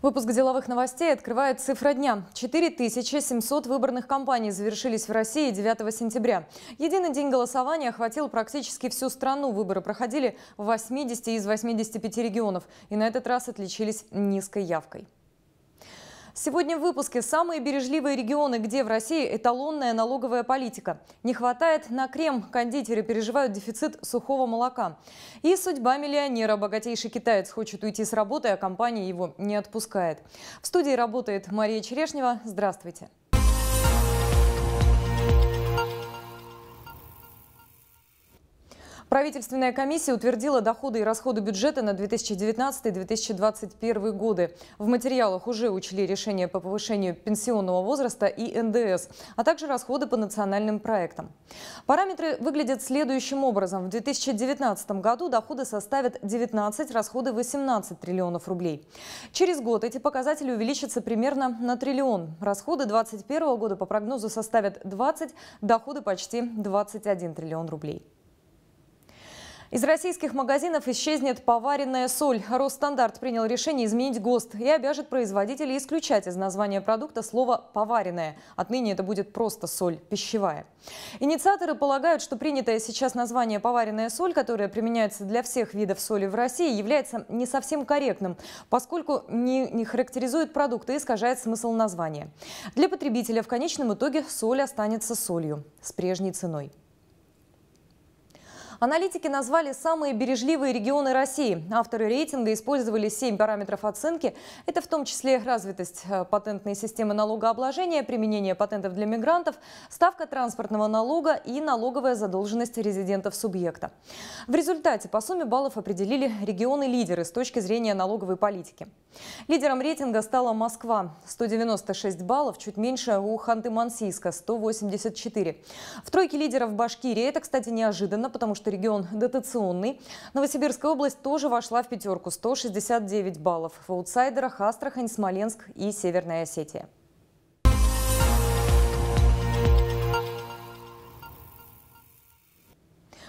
Выпуск деловых новостей открывает цифра дня. 4700 выборных кампаний завершились в России 9 сентября. Единый день голосования охватил практически всю страну. Выборы проходили в 80 из 85 регионов. И на этот раз отличились низкой явкой. Сегодня в выпуске самые бережливые регионы, где в России эталонная налоговая политика. Не хватает на крем, кондитеры переживают дефицит сухого молока. И судьба миллионера. Богатейший китаец хочет уйти с работы, а компания его не отпускает. В студии работает Мария Черешнева. Здравствуйте. Здравствуйте. Правительственная комиссия утвердила доходы и расходы бюджета на 2019-2021 годы. В материалах уже учли решения по повышению пенсионного возраста и НДС, а также расходы по национальным проектам. Параметры выглядят следующим образом. В 2019 году доходы составят 19, расходы 18 триллионов рублей. Через год эти показатели увеличатся примерно на триллион. Расходы 2021 года по прогнозу составят 20, доходы почти 21 триллион рублей. Из российских магазинов исчезнет поваренная соль. Росстандарт принял решение изменить ГОСТ и обяжет производителей исключать из названия продукта слово "поваренная". Отныне это будет просто соль, пищевая. Инициаторы полагают, что принятое сейчас название «поваренная соль», которая применяется для всех видов соли в России, является не совсем корректным, поскольку не, не характеризует продукты и искажает смысл названия. Для потребителя в конечном итоге соль останется солью с прежней ценой. Аналитики назвали самые бережливые регионы России. Авторы рейтинга использовали семь параметров оценки. Это в том числе развитость э, патентной системы налогообложения, применение патентов для мигрантов, ставка транспортного налога и налоговая задолженность резидентов субъекта. В результате по сумме баллов определили регионы-лидеры с точки зрения налоговой политики. Лидером рейтинга стала Москва – 196 баллов, чуть меньше у Ханты-Мансийска – 184. В тройке лидеров Башкирии это, кстати, неожиданно, потому что что регион дотационный. Новосибирская область тоже вошла в пятерку – 169 баллов. В аутсайдерах Астрахань, Смоленск и Северная Осетия.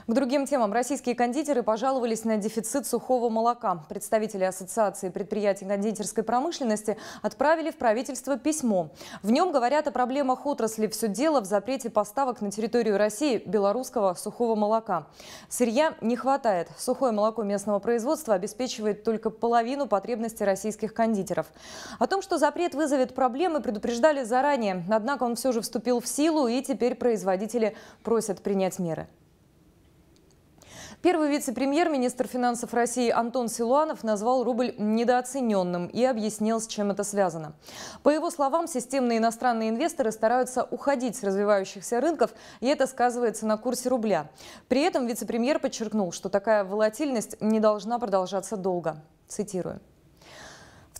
К другим темам. Российские кондитеры пожаловались на дефицит сухого молока. Представители Ассоциации предприятий кондитерской промышленности отправили в правительство письмо. В нем говорят о проблемах отрасли. Все дело в запрете поставок на территорию России белорусского сухого молока. Сырья не хватает. Сухое молоко местного производства обеспечивает только половину потребностей российских кондитеров. О том, что запрет вызовет проблемы, предупреждали заранее. Однако он все же вступил в силу, и теперь производители просят принять меры. Первый вице-премьер-министр финансов России Антон Силуанов назвал рубль недооцененным и объяснил, с чем это связано. По его словам, системные иностранные инвесторы стараются уходить с развивающихся рынков, и это сказывается на курсе рубля. При этом вице-премьер подчеркнул, что такая волатильность не должна продолжаться долго. Цитирую.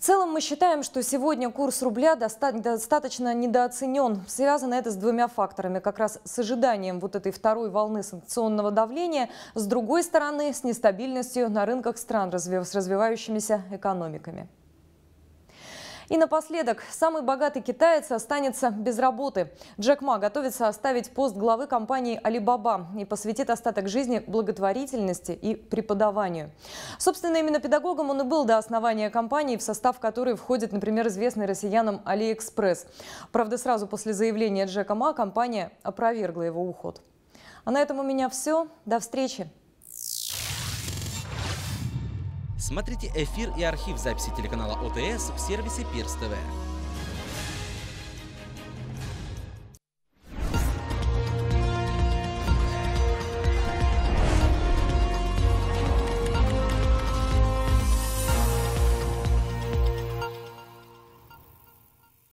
В целом мы считаем, что сегодня курс рубля достаточно недооценен. Связано это с двумя факторами. Как раз с ожиданием вот этой второй волны санкционного давления, с другой стороны, с нестабильностью на рынках стран с развивающимися экономиками. И напоследок, самый богатый китаец останется без работы. Джек Ма готовится оставить пост главы компании Alibaba и посвятит остаток жизни благотворительности и преподаванию. Собственно, именно педагогом он и был до основания компании, в состав которой входит, например, известный россиянам AliExpress. Правда, сразу после заявления Джека Ма компания опровергла его уход. А на этом у меня все. До встречи! Смотрите эфир и архив записи телеканала ОТС в сервисе Пирс ТВ.